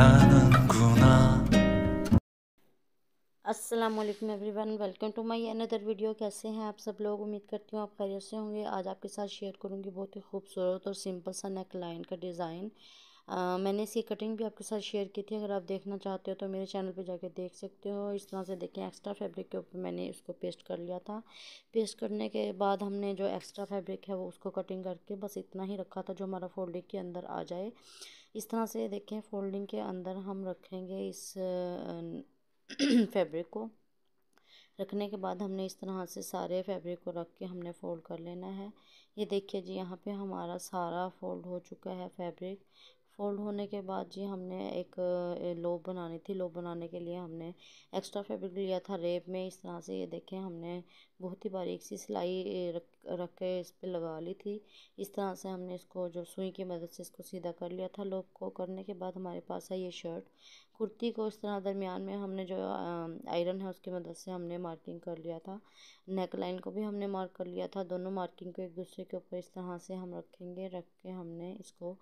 Aslam everyone welcome to my another video कैसे हैं आप सब लोग उम्मीद करती हूँ आप खैरियत से होंगे आज आपके साथ शेयर करूँगी बहुत ही खूबसूरत और सिंपल सा नेक लाइन का डिज़ाइन मैंने इसकी कटिंग भी आपके साथ शेयर की थी अगर आप देखना चाहते हो तो मेरे चैनल पे जाके देख सकते हो इस तरह से देखें एक्स्ट्रा फैब्रिक के ऊपर मैंने इसको पेस्ट कर लिया था पेस्ट करने के बाद हमने जो एक्स्ट्रा फैब्रिक है वो उसको कटिंग करके बस इतना ही रखा था जो हमारा फोल्डिंग के अंदर आ जाए इस तरह से देखें फोल्डिंग के अंदर हम रखेंगे इस फैब्रिक को रखने के बाद हमने इस तरह से सारे फैब्रिक को रख के हमने फ़ोल्ड कर लेना है ये देखिए जी यहाँ पे हमारा सारा फ़ोल्ड हो चुका है फैब्रिक फोल्ड होने के बाद जी हमने एक लोब बनानी थी लोब बनाने के लिए हमने एक्स्ट्रा फैब्रिक लिया था रेप में इस तरह से ये देखें हमने बहुत ही बारीक सी सिलाई रख रख के इस पर लगा ली थी इस तरह से हमने इसको जो सुई की मदद से इसको सीधा कर लिया था लोब को करने के बाद हमारे पास है ये शर्ट कुर्ती को इस तरह दरमियान में हमने जो आयरन है उसकी मदद से हमने मार्किंग कर लिया था नेक लाइन को भी हमने मार्क कर लिया था दोनों मार्किंग को एक दूसरे के ऊपर इस तरह से हम रखेंगे रख के हमने इसको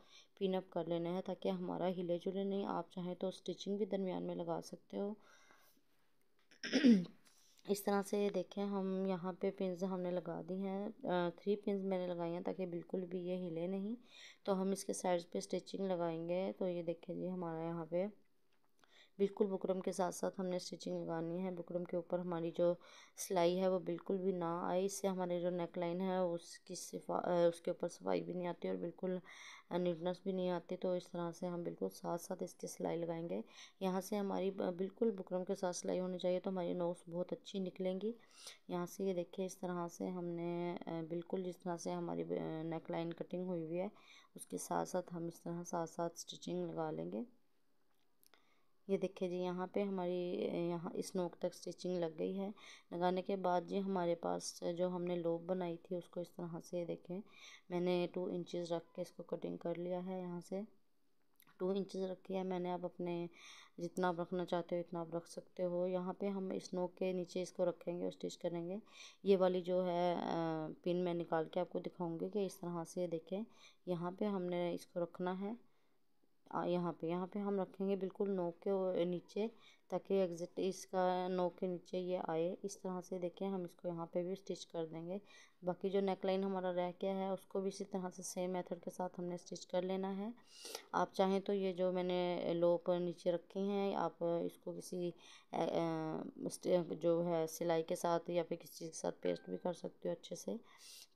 पिन अप कर लेना है ताकि हमारा हिले जुले नहीं आप चाहें तो स्टिचिंग भी दरमियान में लगा सकते हो इस तरह से देखें हम यहाँ पे पिंस हमने लगा दी हैं थ्री पिंस मैंने लगाई हैं ताकि बिल्कुल भी ये हिले नहीं तो हम इसके साइड्स पे स्टिचिंग लगाएंगे तो ये देखें जी हमारा यहाँ पे बिल्कुल बुकरम के साथ साथ हमने स्टिचिंग लगानी है बुकरम के ऊपर हमारी जो सिलाई है वो बिल्कुल भी ना आए इससे हमारी जो नेक लाइन है उसकी सिफा उसके ऊपर सफाई भी नहीं आती और बिल्कुल नीटनेस भी नहीं आती तो इस तरह से हम बिल्कुल साथ साथ इसकी सिलाई लगाएंगे यहाँ से हमारी बिल्कुल बुकरम के साथ सिलाई होनी चाहिए तो हमारी नोस बहुत अच्छी निकलेंगी यहाँ से ये देखिए इस तरह से हमने बिल्कुल जिस तरह से हमारी नेक लाइन कटिंग हुई हुई है उसके साथ साथ हम इस तरह साथ साथ स्टिचिंग लगा लेंगे ये देखिए जी यहाँ पे हमारी यहाँ इस नोक तक स्टिचिंग लग गई है लगाने के बाद जी हमारे पास जो हमने लोब बनाई थी उसको इस तरह से देखें मैंने टू इंचेस रख के इसको कटिंग कर लिया है यहाँ से टू इंचेस रखी है मैंने आप अपने जितना आप रखना चाहते हो इतना आप रख सकते हो यहाँ पे हम इस नोक के नीचे इसको रखेंगे और स्टिच करेंगे ये वाली जो है पिन मैं निकाल के आपको दिखाऊँगी कि इस तरह से देखें यहाँ पर हमने इसको रखना है यहाँ पे यहाँ पे हम रखेंगे बिल्कुल नोक के नीचे ताकि एग्ज़िट इसका नोक के नीचे ये आए इस तरह से देखिए हम इसको यहाँ पे भी स्टिच कर देंगे बाकी जो नेक लाइन हमारा रह गया है उसको भी इसी तरह से सेम मेथड के साथ हमने स्टिच कर लेना है आप चाहें तो ये जो मैंने लोक नीचे रखी हैं आप इसको किसी जो है सिलाई के साथ या फिर किसी चीज़ के साथ पेस्ट भी कर सकते हो अच्छे से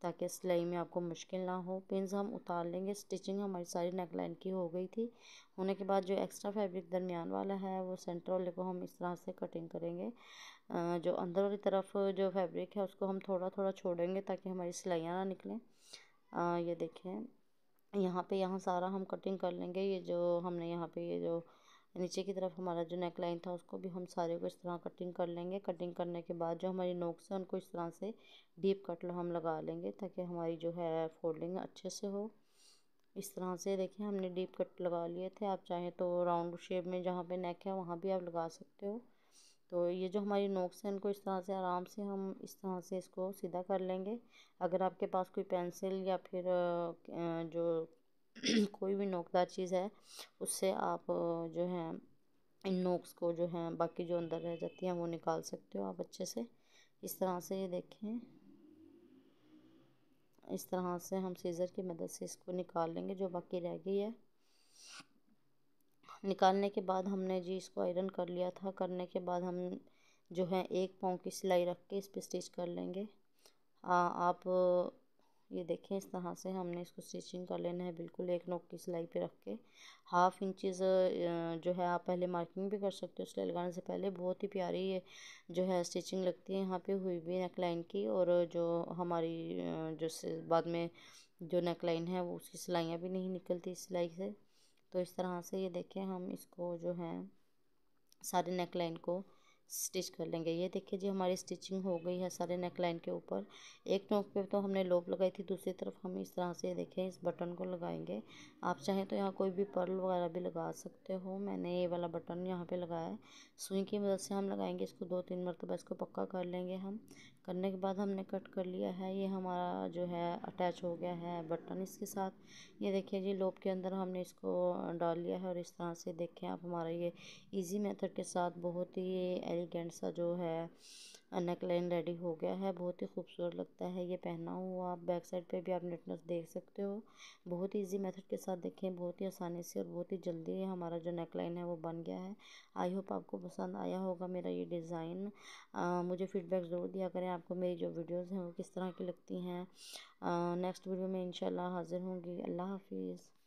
ताकि सिलाई में आपको मुश्किल ना हो पिंस हम उतार लेंगे स्टिचिंग हमारी सारी नेक लाइन की हो गई थी होने के बाद जो एक्स्ट्रा फैब्रिक दरमियान वाला है वो सेंटर वाले को हम इस तरह से कटिंग करेंगे जो अंदर वाली तरफ जो फैब्रिक है उसको हम थोड़ा थोड़ा छोड़ेंगे ताकि हमारी सिलाइयाँ ना निकलें ये देखें यहाँ पे यहाँ सारा हम कटिंग कर लेंगे ये जो हमने यहाँ पे ये जो नीचे की तरफ हमारा जो नेक लाइन था उसको भी हम सारे को इस तरह कटिंग कर लेंगे कटिंग करने के बाद जो हमारी नोक्स है उनको इस तरह से डीप कट हम लगा लेंगे ताकि हमारी जो है फोल्डिंग अच्छे से हो इस तरह से देखिए हमने डीप कट लगा लिए थे आप चाहें तो राउंड शेप में जहाँ पे नेक है वहाँ भी आप लगा सकते हो तो ये जो हमारी नोक्स हैं इनको इस तरह से आराम से हम इस तरह से इसको सीधा कर लेंगे अगर आपके पास कोई पेंसिल या फिर जो कोई भी नोकदार चीज़ है उससे आप जो है इन नोक्स को जो है बाकी जो अंदर रह जाती हैं वो निकाल सकते हो आप अच्छे से इस तरह से ये देखें इस तरह से हम सीज़र की मदद से इसको निकाल लेंगे जो बाकी रह गई है निकालने के बाद हमने जी इसको आयरन कर लिया था करने के बाद हम जो है एक पाँव की सिलाई रख के इस पर स्टिच कर लेंगे आ, आप ये देखें इस तरह से हमने इसको स्टिचिंग कर लेना है बिल्कुल एक नोक की सिलाई पे रख के हाफ़ इंचज़ जो है आप पहले मार्किंग भी कर सकते हो सिलाई लगाने से पहले बहुत ही प्यारी ये जो है स्टिचिंग लगती है यहाँ पे हुई भी नेक लाइन की और जो हमारी जो बाद में जो नेक लाइन है वो उसकी सिलाइयाँ भी नहीं निकलती सिलाई से तो इस तरह से ये देखें हम इसको जो है सारे नेक लाइन को स्टिच कर लेंगे ये देखिए जी हमारी स्टिचिंग हो गई है सारे नेक लाइन के ऊपर एक नोक पे तो हमने लोप लगाई थी दूसरी तरफ हम इस तरह से देखें इस बटन को लगाएंगे आप चाहें तो यहाँ कोई भी पर्ल वगैरह भी लगा सकते हो मैंने ये वाला बटन यहाँ पे लगाया है सुई की मदद से हम लगाएंगे इसको दो तीन मरतबा इसको पक्का कर लेंगे हम करने के बाद हमने कट कर लिया है ये हमारा जो है अटैच हो गया है बटन इसके साथ ये देखिए जी लोप के अंदर हमने इसको डाल लिया है और इस तरह से देखें आप हमारा ये ईजी मेथड के साथ बहुत ही एलिगेंट सा जो है नेक लाइन रेडी हो गया है बहुत ही खूबसूरत लगता है ये पहना हुआ आप बैक साइड पे भी आप नेटनेस देख सकते हो बहुत ही ईजी मेथड के साथ देखें बहुत ही आसानी से और बहुत ही जल्दी हमारा जो नेक लाइन है वो बन गया है आई होप आपको पसंद आया होगा मेरा ये डिज़ाइन मुझे फीडबैक ज़रूर दिया करें आपको मेरी जो वीडियोज़ हैं वो किस तरह की लगती हैं नेक्स्ट वीडियो में इनशाला हाज़िर होंगी अल्लाह हाफिज़